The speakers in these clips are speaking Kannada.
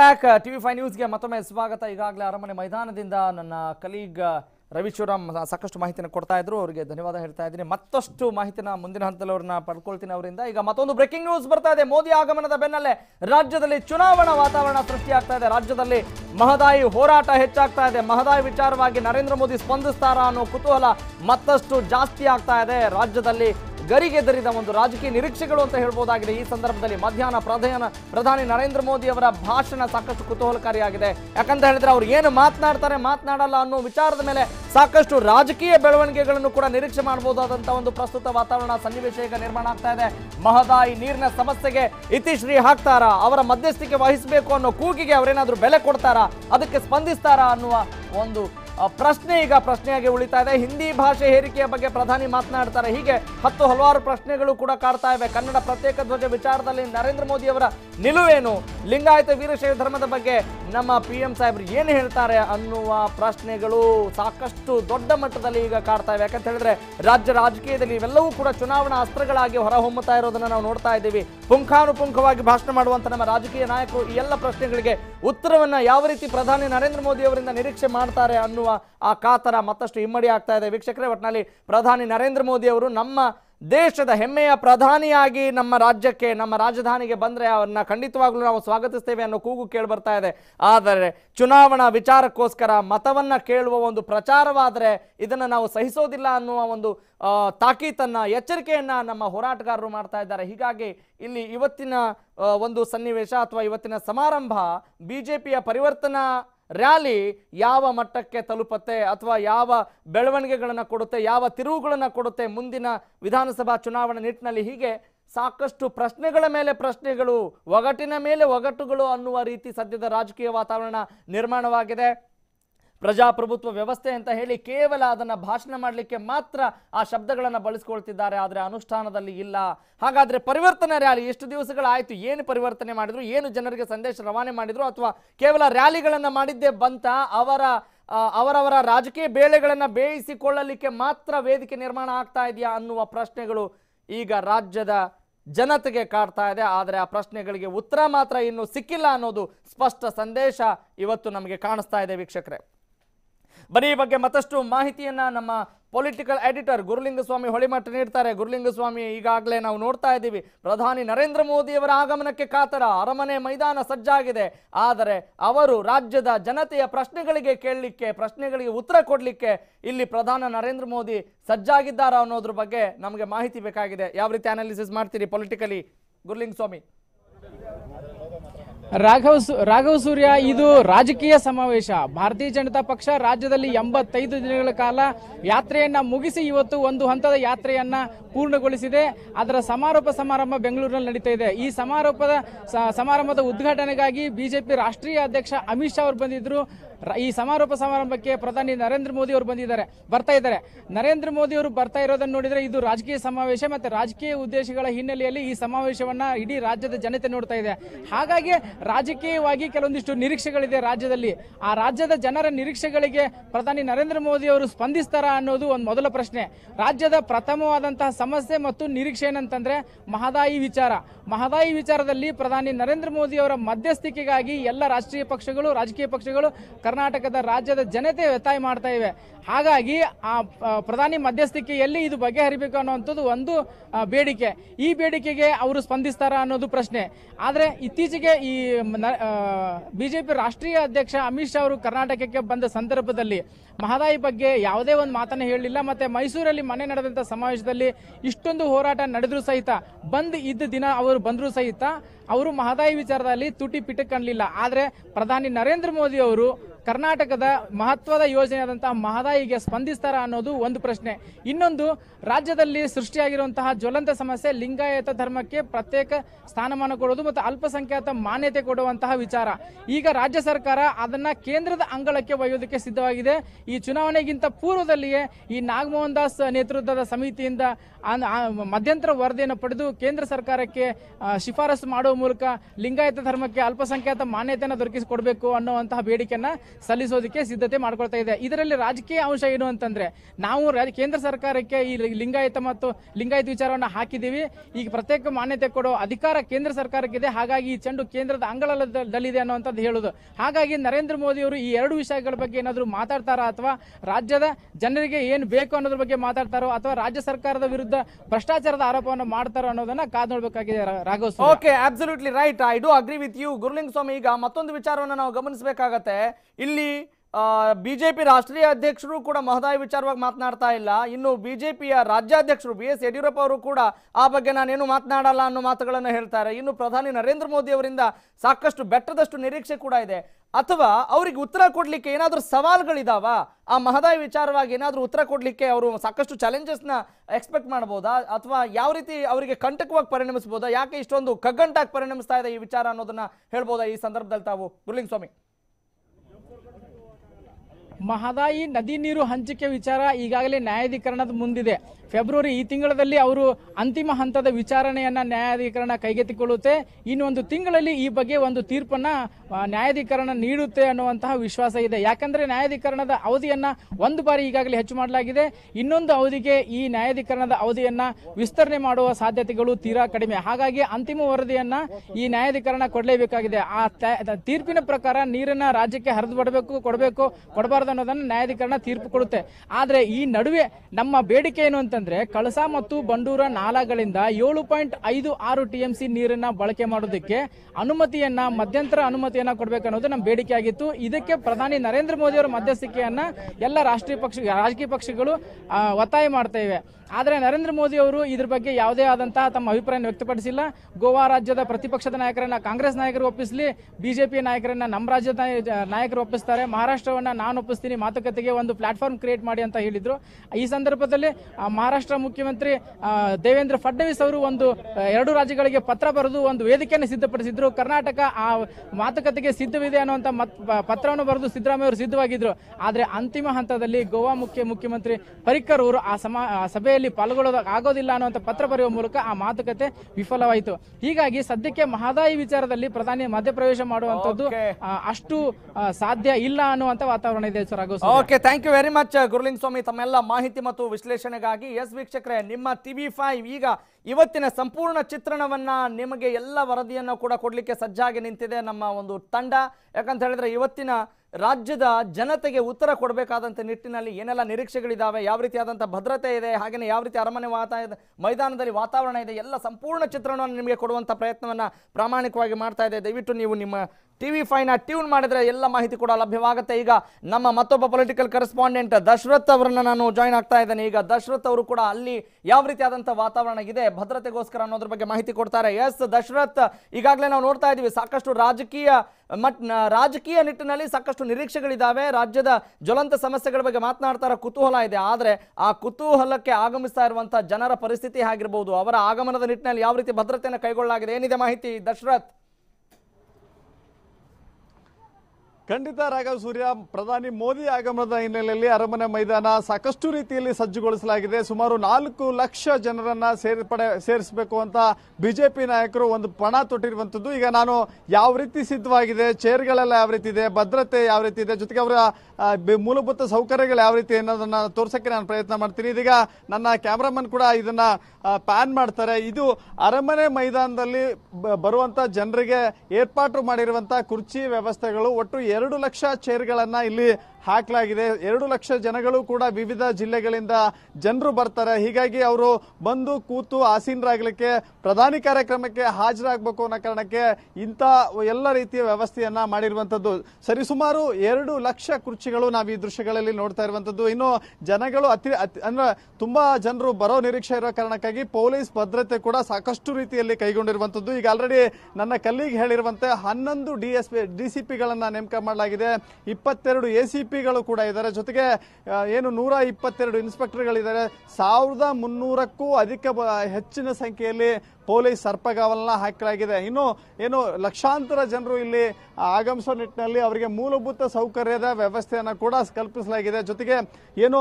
ಬ್ಯಾಕ್ ಟಿವಿ ಫೈವ್ ನ್ಯೂಸ್ಗೆ ಮತ್ತೊಮ್ಮೆ ಸ್ವಾಗತ ಈಗಾಗಲೇ ಅರಮನೆ ಮೈದಾನದಿಂದ ನನ್ನ ಕಲೀಗ್ uh, ರವಿಶ್ವರಂ ಸಾಕಷ್ಟು ಮಾಹಿತಿಯನ್ನು ಕೊಡ್ತಾ ಇದ್ರು ಅವರಿಗೆ ಧನ್ಯವಾದ ಹೇಳ್ತಾ ಇದ್ದೀನಿ ಮತ್ತಷ್ಟು ಮಾಹಿತಿನ ಮುಂದಿನ ಹಂತದಲ್ಲಿ ಅವ್ರನ್ನ ಪಡ್ಕೊಳ್ತೀನಿ ಅವರಿಂದ ಈಗ ಮತ್ತೊಂದು ಬ್ರೇಕಿಂಗ್ ನ್ಯೂಸ್ ಬರ್ತಾ ಇದೆ ಮೋದಿ ಆಗಮನದ ಬೆನ್ನಲ್ಲೇ ರಾಜ್ಯದಲ್ಲಿ ಚುನಾವಣಾ ವಾತಾವರಣ ಸೃಷ್ಟಿಯಾಗ್ತಾ ಇದೆ ರಾಜ್ಯದಲ್ಲಿ ಮಹದಾಯಿ ಹೋರಾಟ ಹೆಚ್ಚಾಗ್ತಾ ಇದೆ ಮಹದಾಯಿ ವಿಚಾರವಾಗಿ ನರೇಂದ್ರ ಮೋದಿ ಸ್ಪಂದಿಸ್ತಾರಾ ಅನ್ನೋ ಕುತೂಹಲ ಮತ್ತಷ್ಟು ಜಾಸ್ತಿ ಆಗ್ತಾ ಇದೆ ರಾಜ್ಯದಲ್ಲಿ ಗರಿಗೆದರಿದ ಒಂದು ರಾಜಕೀಯ ನಿರೀಕ್ಷೆಗಳು ಅಂತ ಹೇಳ್ಬೋದಾಗಿದೆ ಈ ಸಂದರ್ಭದಲ್ಲಿ ಮಧ್ಯಾಹ್ನ ಪ್ರಧಾನ ಪ್ರಧಾನಿ ನರೇಂದ್ರ ಮೋದಿ ಅವರ ಭಾಷಣ ಸಾಕಷ್ಟು ಕುತೂಹಲಕಾರಿಯಾಗಿದೆ ಯಾಕಂತ ಹೇಳಿದ್ರೆ ಅವ್ರು ಏನು ಮಾತನಾಡ್ತಾರೆ ಮಾತನಾಡಲ್ಲ ಅನ್ನೋ ವಿಚಾರದ ಮೇಲೆ ಸಾಕಷ್ಟು ರಾಜಕೀಯ ಬೆಳವಣಿಗೆಗಳನ್ನು ಕೂಡ ನಿರೀಕ್ಷೆ ಮಾಡಬಹುದಾದಂತಹ ಒಂದು ಪ್ರಸ್ತುತ ವಾತಾವರಣ ಸನ್ನಿವೇಶ ಈಗ ನಿರ್ಮಾಣ ಆಗ್ತಾ ಇದೆ ಮಹದಾಯಿ ನೀರಿನ ಸಮಸ್ಯೆಗೆ ಇತಿಶ್ರೀ ಹಾಕ್ತಾರಾ ಅವರ ಮಧ್ಯಸ್ಥಿಕೆ ವಹಿಸಬೇಕು ಅನ್ನೋ ಕೂಗಿಗೆ ಅವರೇನಾದರೂ ಬೆಲೆ ಕೊಡ್ತಾರಾ ಅದಕ್ಕೆ ಸ್ಪಂದಿಸ್ತಾರಾ ಅನ್ನುವ ಒಂದು ಪ್ರಶ್ನೆ ಈಗ ಪ್ರಶ್ನೆಯಾಗಿ ಉಳಿತಾ ಇದೆ ಹಿಂದಿ ಭಾಷೆ ಹೇರಿಕೆಯ ಬಗ್ಗೆ ಪ್ರಧಾನಿ ಮಾತನಾಡ್ತಾರೆ ಹೀಗೆ ಹತ್ತು ಹಲವಾರು ಪ್ರಶ್ನೆಗಳು ಕೂಡ ಕಾಡ್ತಾ ಇವೆ ಕನ್ನಡ ಪ್ರತ್ಯೇಕ ಧ್ವಜ ವಿಚಾರದಲ್ಲಿ ನರೇಂದ್ರ ಮೋದಿ ಅವರ ನಿಲುವೇನು ಲಿಂಗಾಯತ ವೀರಶೈವ ಧರ್ಮದ ಬಗ್ಗೆ ನಮ್ಮ ಪಿ ಎಂ ಏನು ಹೇಳ್ತಾರೆ ಅನ್ನುವ ಪ್ರಶ್ನೆಗಳು ಸಾಕಷ್ಟು ದೊಡ್ಡ ಮಟ್ಟದಲ್ಲಿ ಈಗ ಕಾಡ್ತಾ ಇವೆ ಯಾಕಂತ ಹೇಳಿದ್ರೆ ರಾಜ್ಯ ರಾಜಕೀಯದಲ್ಲಿ ಇವೆಲ್ಲವೂ ಕೂಡ ಚುನಾವಣಾ ಅಸ್ತ್ರಗಳಾಗಿ ಹೊರಹೊಮ್ಮುತ್ತಾ ಇರೋದನ್ನು ನಾವು ನೋಡ್ತಾ ಇದ್ದೀವಿ ಪುಂಖಾನುಪುಂಖವಾಗಿ ಭಾಷಣ ಮಾಡುವಂಥ ನಮ್ಮ ರಾಜಕೀಯ ನಾಯಕರು ಈ ಎಲ್ಲ ಪ್ರಶ್ನೆಗಳಿಗೆ ಉತ್ತರವನ್ನು ಯಾವ ರೀತಿ ಪ್ರಧಾನಿ ನರೇಂದ್ರ ಮೋದಿ ಅವರಿಂದ ನಿರೀಕ್ಷೆ ಮಾಡ್ತಾರೆ ಅನ್ನುವ ಆ ಕಾತರ ಮತ್ತಷ್ಟು ಇಮ್ಮಡಿ ಆಗ್ತಾ ಇದೆ ವೀಕ್ಷಕರೇ ಒಟ್ಟಿನಲ್ಲಿ ಪ್ರಧಾನಿ ನರೇಂದ್ರ ಮೋದಿ ಅವರು ನಮ್ಮ ದೇಶದ ಹೆಮ್ಮೆಯ ಪ್ರಧಾನಿಯಾಗಿ ನಮ್ಮ ರಾಜ್ಯಕ್ಕೆ ನಮ್ಮ ರಾಜಧಾನಿಗೆ ಬಂದರೆ ಅವರನ್ನ ಖಂಡಿತವಾಗ್ಲೂ ನಾವು ಸ್ವಾಗತಿಸ್ತೇವೆ ಅನ್ನೋ ಕೂಗು ಕೇಳಿ ಬರ್ತಾ ಇದೆ ಆದರೆ ಚುನಾವಣಾ ವಿಚಾರಕ್ಕೋಸ್ಕರ ಮತವನ್ನು ಕೇಳುವ ಒಂದು ಪ್ರಚಾರವಾದರೆ ಇದನ್ನು ನಾವು ಸಹಿಸೋದಿಲ್ಲ ಅನ್ನುವ ಒಂದು ತಾಕೀತನ್ನ ಎಚ್ಚರಿಕೆಯನ್ನು ನಮ್ಮ ಹೋರಾಟಗಾರರು ಮಾಡ್ತಾ ಇದ್ದಾರೆ ಹೀಗಾಗಿ ಇಲ್ಲಿ ಇವತ್ತಿನ ಒಂದು ಸನ್ನಿವೇಶ ಅಥವಾ ಇವತ್ತಿನ ಸಮಾರಂಭ ಬಿಜೆಪಿಯ ಪರಿವರ್ತನಾ ರ್ಯಾಲಿ ಯಾವ ಮಟ್ಟಕ್ಕೆ ತಲುಪತ್ತೆ ಅಥವಾ ಯಾವ ಬೆಳವಣಿಗೆಗಳನ್ನು ಕೊಡುತ್ತೆ ಯಾವ ತಿರುವುಗಳನ್ನು ಕೊಡುತ್ತೆ ಮುಂದಿನ ವಿಧಾನಸಭಾ ಚುನಾವಣೆ ನಿಟ್ಟಿನಲ್ಲಿ ಹೀಗೆ ಸಾಕಷ್ಟು ಪ್ರಶ್ನೆಗಳ ಮೇಲೆ ಪ್ರಶ್ನೆಗಳು ಒಗಟಿನ ಮೇಲೆ ಒಗಟುಗಳು ಅನ್ನುವ ರೀತಿ ಸದ್ಯದ ರಾಜಕೀಯ ವಾತಾವರಣ ನಿರ್ಮಾಣವಾಗಿದೆ ಪ್ರಜಾಪ್ರಭುತ್ವ ವ್ಯವಸ್ಥೆ ಅಂತ ಹೇಳಿ ಕೇವಲ ಅದನ್ನು ಭಾಷಣ ಮಾಡಲಿಕ್ಕೆ ಮಾತ್ರ ಆ ಶಬ್ದಗಳನ್ನು ಬಳಸ್ಕೊಳ್ತಿದ್ದಾರೆ ಆದರೆ ಅನುಷ್ಠಾನದಲ್ಲಿ ಇಲ್ಲ ಹಾಗಾದರೆ ಪರಿವರ್ತನೆ ರ್ಯಾಲಿ ಎಷ್ಟು ದಿವಸಗಳಾಯಿತು ಏನು ಪರಿವರ್ತನೆ ಮಾಡಿದ್ರು ಏನು ಜನರಿಗೆ ಸಂದೇಶ ರವಾನೆ ಮಾಡಿದ್ರು ಅಥವಾ ಕೇವಲ ರ್ಯಾಲಿಗಳನ್ನು ಮಾಡಿದ್ದೇ ಬಂತ ಅವರ ಅವರವರ ರಾಜಕೀಯ ಬೇಳೆಗಳನ್ನು ಬೇಯಿಸಿಕೊಳ್ಳಲಿಕ್ಕೆ ಮಾತ್ರ ವೇದಿಕೆ ನಿರ್ಮಾಣ ಆಗ್ತಾ ಇದೆಯಾ ಅನ್ನುವ ಪ್ರಶ್ನೆಗಳು ಈಗ ರಾಜ್ಯದ ಜನತೆಗೆ ಕಾಡ್ತಾ ಇದೆ ಆದರೆ ಆ ಪ್ರಶ್ನೆಗಳಿಗೆ ಉತ್ತರ ಮಾತ್ರ ಇನ್ನೂ ಸಿಕ್ಕಿಲ್ಲ ಅನ್ನೋದು ಸ್ಪಷ್ಟ ಸಂದೇಶ ಇವತ್ತು ನಮಗೆ ಕಾಣಿಸ್ತಾ ಇದೆ ವೀಕ್ಷಕರೇ ಬರೀ ಬಗ್ಗೆ ಮತ್ತಷ್ಟು ಮಾಹಿತಿಯನ್ನ ನಮ್ಮ ಪೊಲಿಟಿಕಲ್ ಎಡಿಟರ್ ಗುರುಲಿಂಗಸ್ವಾಮಿ ಹೊಳಿಮಠ ನೀಡ್ತಾರೆ ಗುರುಲಿಂಗಸ್ವಾಮಿ ಈಗಾಗಲೇ ನಾವು ನೋಡ್ತಾ ಇದ್ದೀವಿ ಪ್ರಧಾನಿ ನರೇಂದ್ರ ಮೋದಿಯವರ ಆಗಮನಕ್ಕೆ ಕಾತರ ಅರಮನೆ ಮೈದಾನ ಸಜ್ಜಾಗಿದೆ ಆದರೆ ಅವರು ರಾಜ್ಯದ ಜನತೆಯ ಪ್ರಶ್ನೆಗಳಿಗೆ ಕೇಳಲಿಕ್ಕೆ ಪ್ರಶ್ನೆಗಳಿಗೆ ಉತ್ತರ ಕೊಡಲಿಕ್ಕೆ ಇಲ್ಲಿ ಪ್ರಧಾನ ನರೇಂದ್ರ ಮೋದಿ ಸಜ್ಜಾಗಿದ್ದಾರಾ ಅನ್ನೋದ್ರ ಬಗ್ಗೆ ನಮಗೆ ಮಾಹಿತಿ ಬೇಕಾಗಿದೆ ಯಾವ ರೀತಿ ಅನಾಲಿಸಿಸ್ ಮಾಡ್ತೀರಿ ಪೊಲಿಟಿಕಲಿ ಗುರುಲಿಂಗಸ್ವಾಮಿ ರಾಘವ್ ರಾಘವ್ ಸೂರ್ಯ ಇದು ರಾಜಕೀಯ ಸಮಾವೇಶ ಭಾರತೀಯ ಜನತಾ ಪಕ್ಷ ರಾಜ್ಯದಲ್ಲಿ ಎಂಬತ್ತೈದು ದಿನಗಳ ಕಾಲ ಯಾತ್ರೆಯನ್ನ ಮುಗಿಸಿ ಇವತ್ತು ಒಂದು ಹಂತದ ಯಾತ್ರೆಯನ್ನ ಪೂರ್ಣಗೊಳಿಸಿದೆ ಅದರ ಸಮಾರೋಪ ಸಮಾರಂಭ ಬೆಂಗಳೂರಿನಲ್ಲಿ ನಡೀತಾ ಇದೆ ಈ ಸಮಾರೋಪದ ಸಮಾರಂಭದ ಉದ್ಘಾಟನೆಗಾಗಿ ಬಿಜೆಪಿ ರಾಷ್ಟ್ರೀಯ ಅಧ್ಯಕ್ಷ ಅಮಿತ್ ಶಾ ಅವರು ಬಂದಿದ್ರು ಈ ಸಮಾರೋಪ ಸಮಾರಂಭಕ್ಕೆ ಪ್ರಧಾನಿ ನರೇಂದ್ರ ಮೋದಿ ಅವರು ಬಂದಿದ್ದಾರೆ ಬರ್ತಾ ಇದ್ದಾರೆ ನರೇಂದ್ರ ಮೋದಿ ಅವರು ಬರ್ತಾ ಇರೋದನ್ನು ನೋಡಿದರೆ ಇದು ರಾಜಕೀಯ ಸಮಾವೇಶ ಮತ್ತು ರಾಜಕೀಯ ಉದ್ದೇಶಗಳ ಹಿನ್ನೆಲೆಯಲ್ಲಿ ಈ ಸಮಾವೇಶವನ್ನು ಇಡೀ ರಾಜ್ಯದ ಜನತೆ ನೋಡ್ತಾ ಇದೆ ಹಾಗಾಗಿ ರಾಜಕೀಯವಾಗಿ ಕೆಲವೊಂದಿಷ್ಟು ನಿರೀಕ್ಷೆಗಳಿದೆ ರಾಜ್ಯದಲ್ಲಿ ಆ ರಾಜ್ಯದ ಜನರ ನಿರೀಕ್ಷೆಗಳಿಗೆ ಪ್ರಧಾನಿ ನರೇಂದ್ರ ಮೋದಿ ಅವರು ಸ್ಪಂದಿಸ್ತಾರಾ ಅನ್ನೋದು ಒಂದು ಮೊದಲ ಪ್ರಶ್ನೆ ರಾಜ್ಯದ ಪ್ರಥಮವಾದಂತಹ ಸಮಸ್ಯೆ ಮತ್ತು ನಿರೀಕ್ಷೆ ಏನಂತಂದ್ರೆ ಮಹದಾಯಿ ವಿಚಾರ ಮಹದಾಯಿ ವಿಚಾರದಲ್ಲಿ ಪ್ರಧಾನಿ ನರೇಂದ್ರ ಮೋದಿ ಅವರ ಮಧ್ಯಸ್ಥಿಕೆಗಾಗಿ ಎಲ್ಲ ರಾಷ್ಟ್ರೀಯ ಪಕ್ಷಗಳು ರಾಜಕೀಯ ಪಕ್ಷಗಳು ಕರ್ನಾಟಕದ ರಾಜ್ಯದ ಜನತೆ ಒತ್ತಾಯ ಮಾಡ್ತಾ ಇವೆ ಹಾಗಾಗಿ ಆ ಪ್ರಧಾನಿ ಮಧ್ಯಸ್ಥಿಕೆ ಎಲ್ಲಿ ಇದು ಬಗೆಹರಿಬೇಕು ಅನ್ನುವಂಥದ್ದು ಒಂದು ಬೇಡಿಕೆ ಈ ಬೇಡಿಕೆಗೆ ಅವರು ಸ್ಪಂದಿಸ್ತಾರ ಅನ್ನೋದು ಪ್ರಶ್ನೆ ಆದರೆ ಇತ್ತೀಚೆಗೆ ಈ ಬಿಜೆಪಿ ರಾಷ್ಟ್ರೀಯ ಅಧ್ಯಕ್ಷ ಅಮಿತ್ ಶಾ ಅವರು ಕರ್ನಾಟಕಕ್ಕೆ ಬಂದ ಸಂದರ್ಭದಲ್ಲಿ ಮಹದಾಯಿ ಬಗ್ಗೆ ಯಾವುದೇ ಒಂದು ಮಾತನ್ನು ಹೇಳಲಿಲ್ಲ ಮತ್ತೆ ಮೈಸೂರಲ್ಲಿ ಮನೆ ನಡೆದಂಥ ಸಮಾವೇಶದಲ್ಲಿ ಇಷ್ಟೊಂದು ಹೋರಾಟ ನಡೆದರೂ ಸಹಿತ ಬಂದ್ ಇದ್ದ ದಿನ ಅವರು ಬಂದರೂ ಸಹಿತ ಅವರು ಮಹದಾಯಿ ವಿಚಾರದಲ್ಲಿ ತುಟಿ ಪಿಟಕ್ಕನ್ನಲಿಲ್ಲ ಆದರೆ ಪ್ರಧಾನಿ ನರೇಂದ್ರ ಮೋದಿ ಅವರು ಕರ್ನಾಟಕದ ಮಹತ್ವದ ಯೋಜನೆಯಾದಂತಹ ಮಹದಾಯಿಗೆ ಸ್ಪಂದಿಸ್ತಾರ ಅನ್ನೋದು ಒಂದು ಪ್ರಶ್ನೆ ಇನ್ನೊಂದು ರಾಜ್ಯದಲ್ಲಿ ಸೃಷ್ಟಿಯಾಗಿರುವಂತಹ ಜ್ವಲಂತ ಸಮಸ್ಯೆ ಲಿಂಗಾಯತ ಧರ್ಮಕ್ಕೆ ಪ್ರತ್ಯೇಕ ಸ್ಥಾನಮಾನ ಕೊಡೋದು ಮತ್ತು ಅಲ್ಪಸಂಖ್ಯಾತ ಮಾನ್ಯತೆ ಕೊಡುವಂತಹ ವಿಚಾರ ಈಗ ರಾಜ್ಯ ಸರ್ಕಾರ ಅದನ್ನ ಕೇಂದ್ರದ ಅಂಗಳಕ್ಕೆ ಒಯ್ಯೋದಕ್ಕೆ ಸಿದ್ಧವಾಗಿದೆ ಈ ಚುನಾವಣೆಗಿಂತ ಪೂರ್ವದಲ್ಲಿಯೇ ಈ ನಾಗಮೋಹನ್ ದಾಸ್ ನೇತೃತ್ವದ ಸಮಿತಿಯಿಂದ ಮಧ್ಯಂತರ ವರದಿಯನ್ನು ಪಡೆದು ಕೇಂದ್ರ ಸರ್ಕಾರಕ್ಕೆ ಶಿಫಾರಸು ಮಾಡುವ ಮೂಲಕ ಲಿಂಗಾಯತ ಧರ್ಮಕ್ಕೆ ಅಲ್ಪಸಂಖ್ಯಾತ ಮಾನ್ಯತೆಯನ್ನು ದೊರಕಿಸಿಕೊಡಬೇಕು ಅನ್ನುವಂತಹ ಬೇಡಿಕೆಯನ್ನು ಸಲ್ಲಿಸೋದಕ್ಕೆ ಸಿದ್ಧತೆ ಮಾಡ್ಕೊಳ್ತಾ ಇದೆ ಇದರಲ್ಲಿ ರಾಜಕೀಯ ಅಂಶ ಏನು ಅಂತಂದರೆ ನಾವು ಕೇಂದ್ರ ಸರ್ಕಾರಕ್ಕೆ ಈ ಲಿಂಗಾಯತ ಮತ್ತು ಲಿಂಗಾಯತ ವಿಚಾರವನ್ನು ಹಾಕಿದ್ದೀವಿ ಈಗ ಪ್ರತ್ಯೇಕ ಮಾನ್ಯತೆ ಕೊಡೋ ಅಧಿಕಾರ ಕೇಂದ್ರ ಸರ್ಕಾರಕ್ಕಿದೆ ಹಾಗಾಗಿ ಈ ಚೆಂಡು ಕೇಂದ್ರದ ಅಂಗಳದಲ್ಲಿದೆ ಅನ್ನುವಂಥದ್ದು ಹೇಳೋದು ಹಾಗಾಗಿ ನರೇಂದ್ರ ಮೋದಿ ಅವರು ಈ ಎರಡು ವಿಷಯಗಳ ಬಗ್ಗೆ ಏನಾದರೂ ಮಾತಾಡ್ತಾರಾ ಅಥವಾ ರಾಜ್ಯದ ಜನರಿಗೆ ಏನು ಬೇಕು ಅನ್ನೋದ್ರ ಬಗ್ಗೆ ಮಾತಾಡ್ತಾರೋ ಅಥವಾ ರಾಜ್ಯ ಸರ್ಕಾರದ ವಿರುದ್ಧ ಭ್ರಷ್ಟಾಚಾರದ ಆರೋಪವನ್ನು ಮಾಡ್ತಾರೋ ಅನ್ನೋದನ್ನ ಕಾದ್ ನೋಡ್ಬೇಕಾಗಿದೆ Raghavaswamy okay absolutely right I do agree with you Guruling Swami ಈಗ ಮತ್ತೊಂದು ವಿಚಾರವನ್ನು ನಾವು ಗಮನಿಸಬೇಕಾಗತ್ತೆ ಇಲ್ಲಿ ಬಿಜೆಪಿ ರಾಷ್ಟ್ರೀಯ ಅಧ್ಯಕ್ಷರು ಕೂಡ ಮಹದಾಯಿ ವಿಚಾರವಾಗಿ ಮಾತನಾಡ್ತಾ ಇಲ್ಲ ಇನ್ನು ಬಿಜೆಪಿಯ ರಾಜ್ಯಾಧ್ಯಕ್ಷರು ಬಿ ಎಸ್ ಯಡಿಯೂರಪ್ಪ ಅವರು ಕೂಡ ಆ ಬಗ್ಗೆ ನಾನೇನು ಮಾತನಾಡಲ್ಲ ಅನ್ನೋ ಮಾತುಗಳನ್ನು ಹೇಳ್ತಾರೆ ಇನ್ನು ಪ್ರಧಾನಿ ನರೇಂದ್ರ ಮೋದಿ ಅವರಿಂದ ಸಾಕಷ್ಟು ಬೆಟ್ಟದಷ್ಟು ನಿರೀಕ್ಷೆ ಕೂಡ ಇದೆ ಅಥವಾ ಅವರಿಗೆ ಉತ್ತರ ಕೊಡಲಿಕ್ಕೆ ಏನಾದರೂ ಸವಾಲುಗಳಿದಾವ ಆ ಮಹದಾಯಿ ವಿಚಾರವಾಗಿ ಏನಾದರೂ ಉತ್ತರ ಕೊಡಲಿಕ್ಕೆ ಅವರು ಸಾಕಷ್ಟು ಚಾಲೆಂಜಸ್ನ ಎಕ್ಸ್ಪೆಕ್ಟ್ ಮಾಡ್ಬೋದಾ ಅಥವಾ ಯಾವ ರೀತಿ ಅವರಿಗೆ ಕಂಟಕವಾಗಿ ಪರಿಣಮಿಸಬಹುದಾ ಯಾಕೆ ಇಷ್ಟೊಂದು ಕಗ್ಗಂಟಾಗಿ ಪರಿಣಮಿಸ್ತಾ ಇದೆ ಈ ವಿಚಾರ ಅನ್ನೋದನ್ನ ಹೇಳ್ಬೋದಾ ಈ ಸಂದರ್ಭದಲ್ಲಿ ತಾವು ಗುರುಲಿಂಗ್ ಸ್ವಾಮಿ ಮಹದಾಯಿ ನದಿ ನೀರು ಹಂಚಿಕೆ ವಿಚಾರ ಈಗಾಗಲೇ ನ್ಯಾಯಾಧೀಕರಣದ ಮುಂದಿದೆ ಫೆಬ್ರವರಿ ಈ ತಿಂಗಳಲ್ಲಿ ಅವರು ಅಂತಿಮ ಹಂತದ ವಿಚಾರಣೆಯನ್ನು ನ್ಯಾಯಾಧೀಕರಣ ಕೈಗೆತ್ತಿಕೊಳ್ಳುತ್ತೆ ಇನ್ನೊಂದು ತಿಂಗಳಲ್ಲಿ ಈ ಬಗ್ಗೆ ಒಂದು ತೀರ್ಪನ್ನು ನ್ಯಾಯಾಧೀಕರಣ ನೀಡುತ್ತೆ ಅನ್ನುವಂತಹ ವಿಶ್ವಾಸ ಇದೆ ಯಾಕಂದ್ರೆ ನ್ಯಾಯಾಧೀಕರಣದ ಅವಧಿಯನ್ನ ಒಂದು ಬಾರಿ ಈಗಾಗಲೇ ಹೆಚ್ಚು ಮಾಡಲಾಗಿದೆ ಇನ್ನೊಂದು ಅವಧಿಗೆ ಈ ನ್ಯಾಯಾಧೀಕರಣದ ಅವಧಿಯನ್ನ ವಿಸ್ತರಣೆ ಮಾಡುವ ಸಾಧ್ಯತೆಗಳು ತೀರಾ ಕಡಿಮೆ ಹಾಗಾಗಿ ಅಂತಿಮ ವರದಿಯನ್ನ ಈ ನ್ಯಾಯಾಧೀಕರಣ ಕೊಡಲೇಬೇಕಾಗಿದೆ ಆ ತೀರ್ಪಿನ ಪ್ರಕಾರ ನೀರನ್ನ ರಾಜ್ಯಕ್ಕೆ ಹರಿದು ಬಿಡಬೇಕು ಕೊಡಬೇಕು ಕೊಡಬಾರ್ದು ಅನ್ನೋದನ್ನು ನ್ಯಾಯಾಧಿಕರಣ ತೀರ್ಪು ಕೊಡುತ್ತೆ ಆದರೆ ಈ ನಡುವೆ ನಮ್ಮ ಬೇಡಿಕೆ ಏನು ಅಂತಂದ್ರೆ ಕಳಸಾ ಮತ್ತು ಬಂಡೂರ ನಾಲಾಗಳಿಂದ ಏಳು ಪಾಯಿಂಟ್ ಐದು ಆರು ಟಿ ಎಂ ಸಿ ನೀರನ್ನ ಬಳಕೆ ಮಾಡೋದಕ್ಕೆ ಅನುಮತಿಯನ್ನ ಮಧ್ಯಂತರ ಅನುಮತಿಯನ್ನ ಕೊಡಬೇಕು ಅನ್ನೋದು ನಮ್ಮ ಬೇಡಿಕೆ ಆಗಿತ್ತು ಇದಕ್ಕೆ ಪ್ರಧಾನಿ ನರೇಂದ್ರ ಮೋದಿ ಅವರ ಮಧ್ಯಸ್ಥಿಕೆಯನ್ನ ಎಲ್ಲ ರಾಷ್ಟ್ರೀಯ ಪಕ್ಷ ರಾಜಕೀಯ ಪಕ್ಷಗಳು ಒತ್ತಾಯ ಮಾಡ್ತಾ ಇವೆ ಆದರೆ ನರೇಂದ್ರ ಮೋದಿ ಅವರು ಇದ್ರ ಬಗ್ಗೆ ಯಾವುದೇ ಆದಂತಹ ತಮ್ಮ ಅಭಿಪ್ರಾಯ ವ್ಯಕ್ತಪಡಿಸಿಲ್ಲ ಗೋವಾ ರಾಜ್ಯದ ಪ್ರತಿಪಕ್ಷದ ನಾಯಕರನ್ನ ಕಾಂಗ್ರೆಸ್ ನಾಯಕರು ಒಪ್ಪಿಸಲಿ ಬಿಜೆಪಿ ನಾಯಕರನ್ನ ನಮ್ಮ ರಾಜ್ಯದ ನಾಯಕರು ಒಪ್ಪಿಸ್ತಾರೆ ಮಹಾರಾಷ್ಟ್ರವನ್ನ ನಾನು ಒಪ್ಪಿಸ್ತೇನೆ ಕಳಿಸ್ತೀನಿ ಮಾತುಕತೆಗೆ ಒಂದು ಪ್ಲಾಟ್ಫಾರ್ಮ್ ಕ್ರಿಯೇಟ್ ಮಾಡಿ ಅಂತ ಹೇಳಿದರು ಈ ಸಂದರ್ಭದಲ್ಲಿ ಮಹಾರಾಷ್ಟ್ರ ಮುಖ್ಯಮಂತ್ರಿ ದೇವೇಂದ್ರ ಫಡ್ನವೀಸ್ ಅವರು ಒಂದು ಎರಡು ರಾಜ್ಯಗಳಿಗೆ ಪತ್ರ ಬರೆದು ಒಂದು ವೇದಿಕೆಯನ್ನು ಸಿದ್ಧಪಡಿಸಿದ್ರು ಕರ್ನಾಟಕ ಆ ಮಾತುಕತೆಗೆ ಸಿದ್ಧವಿದೆ ಅನ್ನುವಂಥ ಮತ್ ಪತ್ರವನ್ನು ಬರೆದು ಸಿದ್ದರಾಮಯ್ಯ ಅವರು ಸಿದ್ಧವಾಗಿದ್ದರು ಆದರೆ ಅಂತಿಮ ಹಂತದಲ್ಲಿ ಗೋವಾ ಮುಖ್ಯ ಮುಖ್ಯಮಂತ್ರಿ ಪರಿಕ್ಕರ್ ಅವರು ಆ ಸಭೆಯಲ್ಲಿ ಪಾಲ್ಗೊಳ್ಳೋದಕ್ಕೆ ಆಗೋದಿಲ್ಲ ಅನ್ನುವಂಥ ಪತ್ರ ಬರೆಯುವ ಮೂಲಕ ಆ ಮಾತುಕತೆ ವಿಫಲವಾಯಿತು ಹೀಗಾಗಿ ಸದ್ಯಕ್ಕೆ ಮಹದಾಯಿ ವಿಚಾರದಲ್ಲಿ ಪ್ರಧಾನಿ ಮಧ್ಯಪ್ರವೇಶ ಮಾಡುವಂಥದ್ದು ಅಷ್ಟು ಸಾಧ್ಯ ಇಲ್ಲ ಅನ್ನುವಂಥ ವಾತಾವರಣ ಇದೆ okay thank you very much Guruling Swami ತಮ್ಮೆಲ್ಲ ಮಾಹಿತಿ ಮತ್ತು ವಿಶ್ಲೇಷಣೆಗಾಗಿ ಎಸ್ ವೀಕ್ಷಕರೇ ನಿಮ್ಮ ಟಿವಿ ಫೈವ್ ಈಗ ಇವತ್ತಿನ ಸಂಪೂರ್ಣ ಚಿತ್ರಣವನ್ನ ನಿಮಗೆ ಎಲ್ಲ ವರದಿಯನ್ನು ಕೂಡ ಕೊಡಲಿಕ್ಕೆ ಸಜ್ಜಾಗಿ ನಿಂತಿದೆ ನಮ್ಮ ಒಂದು ತಂಡ ಯಾಕಂತ ಹೇಳಿದ್ರೆ ಇವತ್ತಿನ ರಾಜ್ಯದ ಜನತೆಗೆ ಉತ್ತರ ಕೊಡಬೇಕಾದಂಥ ನಿಟ್ಟಿನಲ್ಲಿ ಏನೆಲ್ಲ ನಿರೀಕ್ಷೆಗಳಿದ್ದಾವೆ ಯಾವ ರೀತಿಯಾದಂಥ ಭದ್ರತೆ ಇದೆ ಹಾಗೆಯೇ ಯಾವ ರೀತಿ ಅರಮನೆ ವಾತಾವರಣ ಮೈದಾನದಲ್ಲಿ ವಾತಾವರಣ ಇದೆ ಎಲ್ಲ ಸಂಪೂರ್ಣ ಚಿತ್ರಣವನ್ನು ನಿಮಗೆ ಕೊಡುವಂಥ ಪ್ರಯತ್ನವನ್ನು ಪ್ರಾಮಾಣಿಕವಾಗಿ ಮಾಡ್ತಾ ಇದೆ ದಯವಿಟ್ಟು ನೀವು ನಿಮ್ಮ ಟಿವಿ ಫೈನ ಟ್ಯೂನ್ ಮಾಡಿದ್ರೆ ಎಲ್ಲ ಮಾಹಿತಿ ಕೂಡ ಲಭ್ಯವಾಗುತ್ತೆ ಈಗ ನಮ್ಮ ಮತ್ತೊಬ್ಬ ಪೊಲಿಟಿಕಲ್ ಕರೆಸ್ಪಾಂಡೆಂಟ್ ದಶರಥ್ ಅವರನ್ನ ನಾನು ಜಾಯ್ನ್ ಆಗ್ತಾ ಇದ್ದೇನೆ ಈಗ ದಶರಥ್ ಅವರು ಕೂಡ ಅಲ್ಲಿ ಯಾವ ರೀತಿಯಾದಂತಹ ವಾತಾವರಣ ಇದೆ ಭದ್ರತೆಗೋಸ್ಕರ ಅನ್ನೋದ್ರ ಬಗ್ಗೆ ಮಾಹಿತಿ ಕೊಡ್ತಾರೆ ಎಸ್ ದಶರಥ್ ಈಗಾಗಲೇ ನಾವು ನೋಡ್ತಾ ಇದ್ದೀವಿ ಸಾಕಷ್ಟು ರಾಜಕೀಯ ಮಟ್ ರಾಜಕೀಯ ನಿಟ್ಟಿನಲ್ಲಿ ಸಾಕಷ್ಟು ನಿರೀಕ್ಷೆಗಳಿದ್ದಾವೆ ರಾಜ್ಯದ ಜ್ವಲಂತ ಸಮಸ್ಯೆಗಳ ಬಗ್ಗೆ ಮಾತನಾಡ್ತಾರ ಕುತೂಹಲ ಇದೆ ಆದರೆ ಆ ಕುತೂಹಲಕ್ಕೆ ಆಗಮಿಸ್ತಾ ಇರುವಂತಹ ಜನರ ಪರಿಸ್ಥಿತಿ ಆಗಿರಬಹುದು ಅವರ ಆಗಮನದ ನಿಟ್ಟಿನಲ್ಲಿ ಯಾವ ರೀತಿ ಭದ್ರತೆಯನ್ನು ಕೈಗೊಳ್ಳಲಾಗಿದೆ ಏನಿದೆ ಮಾಹಿತಿ ದಶರಥ್ ಖಂಡಿತ ರಾಘವ ಸೂರ್ಯ ಪ್ರಧಾನಿ ಮೋದಿ ಆಗಮನದ ಹಿನ್ನೆಲೆಯಲ್ಲಿ ಅರಮನೆ ಮೈದಾನ ಸಾಕಷ್ಟು ರೀತಿಯಲ್ಲಿ ಸಜ್ಜುಗೊಳಿಸಲಾಗಿದೆ ಸುಮಾರು ನಾಲ್ಕು ಲಕ್ಷ ಜನರನ್ನ ಸೇರ್ಪಡೆ ಸೇರಿಸಬೇಕು ಅಂತ ಬಿಜೆಪಿ ನಾಯಕರು ಒಂದು ಪಣ ತೊಟ್ಟಿರುವಂತದ್ದು ಈಗ ನಾನು ಯಾವ ರೀತಿ ಸಿದ್ಧವಾಗಿದೆ ಚೇರ್ಗಳೆಲ್ಲ ಯಾವ ರೀತಿ ಇದೆ ಭದ್ರತೆ ಯಾವ ರೀತಿ ಇದೆ ಜೊತೆಗೆ ಅವರ ಮೂಲಭೂತ ಸೌಕರ್ಯಗಳು ಯಾವ ರೀತಿ ಅನ್ನೋದನ್ನ ತೋರ್ಸಕ್ಕೆ ನಾನು ಪ್ರಯತ್ನ ಮಾಡ್ತೀನಿ ಇದೀಗ ನನ್ನ ಕ್ಯಾಮ್ರಾಮನ್ ಕೂಡ ಇದನ್ನ ಪ್ಯಾನ್ ಮಾಡ್ತಾರೆ ಇದು ಅರಮನೆ ಮೈದಾನದಲ್ಲಿ ಬರುವಂತ ಜನರಿಗೆ ಏರ್ಪಾಟು ಮಾಡಿರುವಂತಹ ಕುರ್ಚಿ ವ್ಯವಸ್ಥೆಗಳು ಒಟ್ಟು ಎರಡು ಲಕ್ಷ ಚೇರ್ಗಳನ್ನು ಇಲ್ಲಿ ಹಾಕಲಾಗಿದೆ ಎರಡು ಲಕ್ಷ ಜನಗಳು ಕೂಡ ವಿವಿಧ ಜಿಲ್ಲೆಗಳಿಂದ ಜನರು ಬರ್ತಾರೆ ಹೀಗಾಗಿ ಅವರು ಬಂದು ಕೂತು ಆಸೀನರಾಗಲಿಕ್ಕೆ ಪ್ರಧಾನಿ ಕಾರ್ಯಕ್ರಮಕ್ಕೆ ಹಾಜರಾಗಬೇಕು ಅನ್ನೋ ಕಾರಣಕ್ಕೆ ಇಂಥ ಎಲ್ಲ ರೀತಿಯ ವ್ಯವಸ್ಥೆಯನ್ನ ಮಾಡಿರುವಂಥದ್ದು ಸರಿಸುಮಾರು ಎರಡು ಲಕ್ಷ ಕುರ್ಚಿಗಳು ನಾವು ಈ ದೃಶ್ಯಗಳಲ್ಲಿ ನೋಡ್ತಾ ಇರುವಂಥದ್ದು ಇನ್ನು ಜನಗಳು ಅತಿ ಅಂದ್ರೆ ತುಂಬಾ ಜನರು ಬರೋ ನಿರೀಕ್ಷೆ ಇರೋ ಕಾರಣಕ್ಕಾಗಿ ಪೊಲೀಸ್ ಭದ್ರತೆ ಕೂಡ ಸಾಕಷ್ಟು ರೀತಿಯಲ್ಲಿ ಕೈಗೊಂಡಿರುವಂಥದ್ದು ಈಗ ಆಲ್ರೆಡಿ ನನ್ನ ಕಲ್ಲಿಗೆ ಹೇಳಿರುವಂತೆ ಹನ್ನೊಂದು ಡಿ ಎಸ್ ಡಿ ಸಿ ಪಿಗಳನ್ನ ನೇಮಕ ಮಾಡಲಾಗಿದೆ ಇಪ್ಪತ್ತೆರಡು ಎ ಸಿ ಪಿಗಳು ಕೂಡ ಇದ್ದಾರೆ ಜೊತೆಗೆ ಏನು ನೂರ ಇಪ್ಪತ್ತೆರಡು ಇನ್ಸ್ಪೆಕ್ಟರ್ಗಳಿದ್ದಾರೆ ಸಾವಿರದ ಮುನ್ನೂರಕ್ಕೂ ಅಧಿಕ ಹೆಚ್ಚಿನ ಸಂಖ್ಯೆಯಲ್ಲಿ ಪೊಲೀಸ್ ಸರ್ಪಗಾವಲನ್ನ ಹಾಕಲಾಗಿದೆ ಇನ್ನು ಏನು ಲಕ್ಷಾಂತರ ಜನರು ಇಲ್ಲಿ ಆಗಮಿಸೋ ನಿಟ್ಟಿನಲ್ಲಿ ಅವರಿಗೆ ಮೂಲಭೂತ ಸೌಕರ್ಯದ ವ್ಯವಸ್ಥೆಯನ್ನು ಕೂಡ ಕಲ್ಪಿಸಲಾಗಿದೆ ಜೊತೆಗೆ ಏನು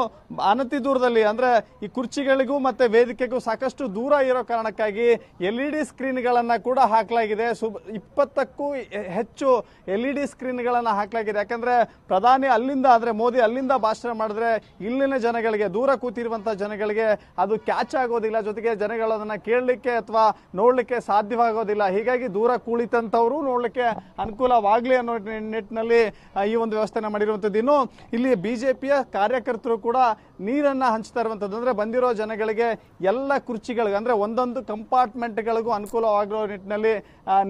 ಅನತಿ ದೂರದಲ್ಲಿ ಅಂದರೆ ಈ ಕುರ್ಚಿಗಳಿಗೂ ಮತ್ತು ವೇದಿಕೆಗೂ ಸಾಕಷ್ಟು ದೂರ ಇರೋ ಕಾರಣಕ್ಕಾಗಿ ಎಲ್ ಇ ಡಿ ಸ್ಕ್ರೀನ್ಗಳನ್ನು ಕೂಡ ಹಾಕಲಾಗಿದೆ ಸು ಇಪ್ಪತ್ತಕ್ಕೂ ಹೆಚ್ಚು ಎಲ್ ಇ ಡಿ ಸ್ಕ್ರೀನ್ಗಳನ್ನು ಹಾಕಲಾಗಿದೆ ಯಾಕಂದರೆ ಪ್ರಧಾನಿ ಅಲ್ಲಿಂದ ಅಂದರೆ ಮೋದಿ ಅಲ್ಲಿಂದ ಭಾಷಣ ಮಾಡಿದ್ರೆ ಇಲ್ಲಿನ ಜನಗಳಿಗೆ ದೂರ ಕೂತಿರುವಂಥ ಜನಗಳಿಗೆ ಅದು ಕ್ಯಾಚ್ ಆಗೋದಿಲ್ಲ ಜೊತೆಗೆ ಜನಗಳು ಅದನ್ನು ಕೇಳಲಿಕ್ಕೆ ಅಥವಾ ನೋಡಲಿಕ್ಕೆ ಸಾಧ್ಯವಾಗೋದಿಲ್ಲ ಹೀಗಾಗಿ ದೂರ ಕೂಳಿತಂತವರು ನೋಡಲಿಕ್ಕೆ ಅನುಕೂಲವಾಗಲಿ ಅನ್ನೋ ನಿಟ್ಟಿನಲ್ಲಿ ಈ ಒಂದು ವ್ಯವಸ್ಥೆನ ಮಾಡಿರುವಂಥದ್ದು ಇನ್ನು ಇಲ್ಲಿ ಬಿಜೆಪಿಯ ಕಾರ್ಯಕರ್ತರು ಕೂಡ ನೀರನ್ನು ಹಂಚ್ತಾ ಇರುವಂಥದ್ದು ಅಂದರೆ ಬಂದಿರೋ ಜನಗಳಿಗೆ ಎಲ್ಲ ಕುರ್ಚಿಗಳಿಗೆ ಅಂದರೆ ಒಂದೊಂದು ಕಂಪಾರ್ಟ್ಮೆಂಟ್ಗಳಿಗೂ ಅನುಕೂಲವಾಗಿರೋ ನಿಟ್ಟಿನಲ್ಲಿ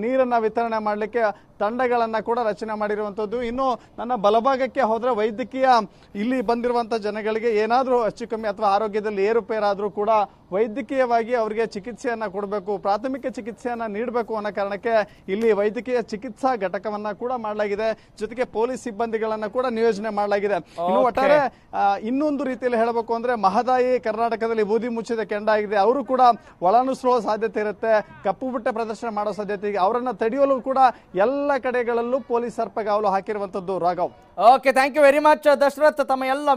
ನೀರನ್ನು ವಿತರಣೆ ಮಾಡಲಿಕ್ಕೆ ತಂಡಗಳನ್ನು ಕೂಡ ರಚನೆ ಮಾಡಿರುವಂಥದ್ದು ಇನ್ನು ನನ್ನ ಬಲಭಾಗಕ್ಕೆ ಹೋದರೆ ವೈದ್ಯಕೀಯ ಇಲ್ಲಿ ಬಂದಿರುವಂಥ ಜನಗಳಿಗೆ ಏನಾದರೂ ಹೆಚ್ಚು ಕಮ್ಮಿ ಅಥವಾ ಆರೋಗ್ಯದಲ್ಲಿ ಏರುಪೇರಾದರೂ ಕೂಡ ವೈದ್ಯಕೀಯವಾಗಿ ಅವರಿಗೆ ಚಿಕಿತ್ಸೆಯನ್ನು ಕೊಡಬೇಕು ಪ್ರಾಥಮಿಕ ಚಿಕಿತ್ಸೆಯನ್ನು ನೀಡಬೇಕು ಅನ್ನೋ ಕಾರಣಕ್ಕೆ ಇಲ್ಲಿ ವೈದ್ಯಕೀಯ ಚಿಕಿತ್ಸಾ ಘಟಕವನ್ನು ಕೂಡ ಮಾಡಲಾಗಿದೆ ಜೊತೆಗೆ ಪೊಲೀಸ್ ಸಿಬ್ಬಂದಿಗಳನ್ನು ಕೂಡ ನಿಯೋಜನೆ ಮಾಡಲಾಗಿದೆ ಇನ್ನು ಒಟ್ಟಾರೆ ಇನ್ನೊಂದು ರೀತಿಯಲ್ಲಿ ಹೇಳಬೇಕು ಅಂದ್ರೆ ಮಹದಾಯಿ ಕರ್ನಾಟಕದಲ್ಲಿ ಬೂದಿ ಮುಚ್ಚಿದ ಕೆಂಡ ಆಗಿದೆ ಅವರು ಕೂಡ ಒಳನುಸುಳುವ ಸಾಧ್ಯತೆ ಇರುತ್ತೆ ಕಪ್ಪು ಬುಟ್ಟೆ ಪ್ರದರ್ಶನ ಮಾಡೋ ಸಾಧ್ಯತೆ ಅವರನ್ನು ತಡೆಯಲು ಕೂಡ ಎಲ್ಲ ಕಡೆಗಳಲ್ಲೂ ಪೊಲೀಸ್ ಸರ್ಪಗಾವಲು ಹಾಕಿರುವಂತದ್ದು Raghav okay thank you very much Dasharath ತಮ್ಮ ಎಲ್ಲ